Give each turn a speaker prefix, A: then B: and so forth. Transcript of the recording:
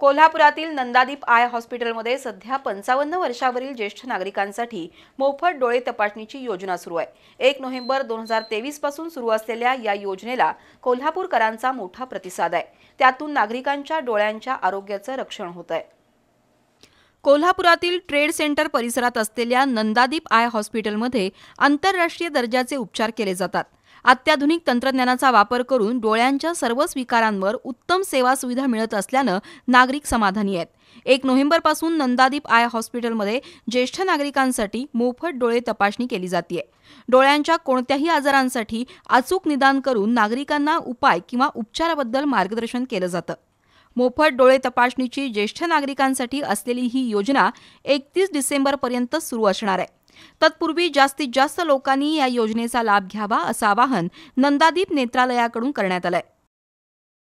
A: कोल्हापुरातील नंदादीप आय हॉस्पिटलमध्ये सध्या पंचावन्न वर्षावरील ज्येष्ठ नागरिकांसाठी मोफत डोळे तपासणीची योजना सुरू आहे एक नोव्हेंबर दोन हजार तेवीस पासून सुरू असलेल्या या योजनेला कोल्हापूरकरांचा मोठा प्रतिसाद आहे त्यातून नागरिकांच्या डोळ्यांच्या आरोग्याचं रक्षण होत आहे कोल्हापुरातील ट्रेड सेंटर परिसरात असलेल्या नंदादीप आय हॉस्पिटलमध्ये आंतरराष्ट्रीय दर्जाचे उपचार केले जातात अत्याधुनिक तंत्रज्ञानाचा वापर करून डोळ्यांच्या सर्व स्विकारांवर उत्तम सेवा सुविधा मिळत असल्यानं नागरिक समाधानी आहेत एक नोव्हेंबरपासून नंदादीप आय हॉस्पिटलमध्ये ज्येष्ठ नागरिकांसाठी मोफत डोळे तपासणी केली जाते डोळ्यांच्या कोणत्याही आजारांसाठी अचूक निदान करून नागरिकांना उपाय किंवा उपचाराबद्दल मार्गदर्शन केलं जातं मोफत डोळे तपासणीची ज्येष्ठ नागरिकांसाठी असलेली ही योजना एकतीस डिसेंबरपर्यंत सुरू असणार आहे तत्पूर्वी जास्तीत जास्त लोकांनी या योजनेचा लाभ घ्यावा असं आवाहन नंदादीप नेत्रालयाकडून करण्यात आलं आहे